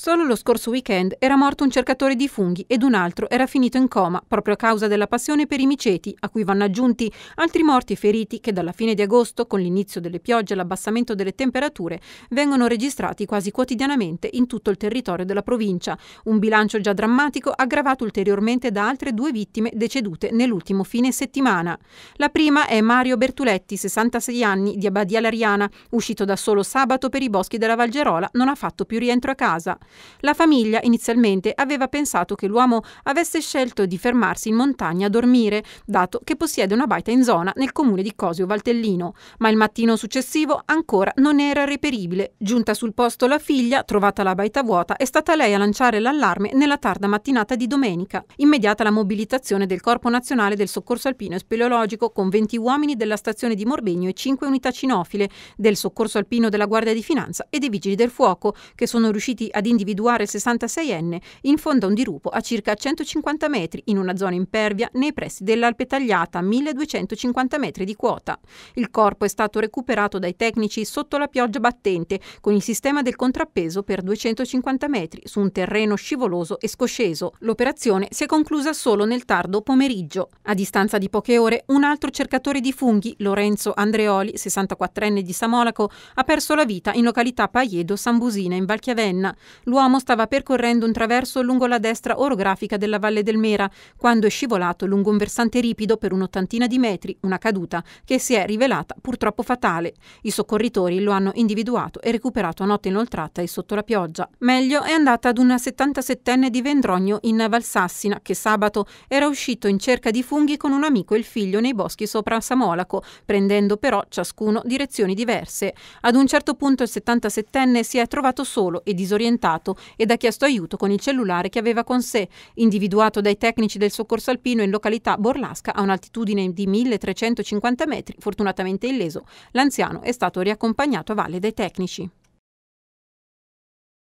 Solo lo scorso weekend era morto un cercatore di funghi ed un altro era finito in coma proprio a causa della passione per i miceti, a cui vanno aggiunti altri morti e feriti che dalla fine di agosto, con l'inizio delle piogge e l'abbassamento delle temperature, vengono registrati quasi quotidianamente in tutto il territorio della provincia. Un bilancio già drammatico aggravato ulteriormente da altre due vittime decedute nell'ultimo fine settimana. La prima è Mario Bertuletti, 66 anni, di Abadia Lariana, uscito da solo sabato per i boschi della Valgerola, non ha fatto più rientro a casa. La famiglia inizialmente aveva pensato che l'uomo avesse scelto di fermarsi in montagna a dormire, dato che possiede una baita in zona nel comune di Cosio Valtellino, ma il mattino successivo ancora non era reperibile. Giunta sul posto la figlia, trovata la baita vuota, è stata lei a lanciare l'allarme nella tarda mattinata di domenica. Immediata la mobilitazione del Corpo Nazionale del Soccorso Alpino e Speleologico con 20 uomini della stazione di Morbegno e 5 unità cinofile, del Soccorso Alpino della Guardia di Finanza e dei Vigili del Fuoco, che sono riusciti ad individuare il 66enne in fondo a un dirupo a circa 150 metri in una zona impervia nei pressi dell'Alpe Tagliata, 1250 metri di quota. Il corpo è stato recuperato dai tecnici sotto la pioggia battente con il sistema del contrappeso per 250 metri su un terreno scivoloso e scosceso. L'operazione si è conclusa solo nel tardo pomeriggio. A distanza di poche ore, un altro cercatore di funghi, Lorenzo Andreoli, 64enne di Samolaco, ha perso la vita in località Paiedo Sambusina in Valchiavenna. L'uomo stava percorrendo un traverso lungo la destra orografica della Valle del Mera, quando è scivolato lungo un versante ripido per un'ottantina di metri, una caduta che si è rivelata purtroppo fatale. I soccorritori lo hanno individuato e recuperato a notte inoltrata e sotto la pioggia. Meglio è andata ad una 77enne di Vendrogno in Valsassina che sabato era uscito in cerca di funghi con un amico e il figlio nei boschi sopra Samolaco, prendendo però ciascuno direzioni diverse. Ad un certo punto il 77enne si è trovato solo e disorientato scattato ed ha chiesto aiuto con il cellulare che aveva con sé, individuato dai tecnici del soccorso alpino in località Borlasca a un'altitudine di 1350 metri, fortunatamente illeso. L'anziano è stato riaccompagnato a valle dai tecnici.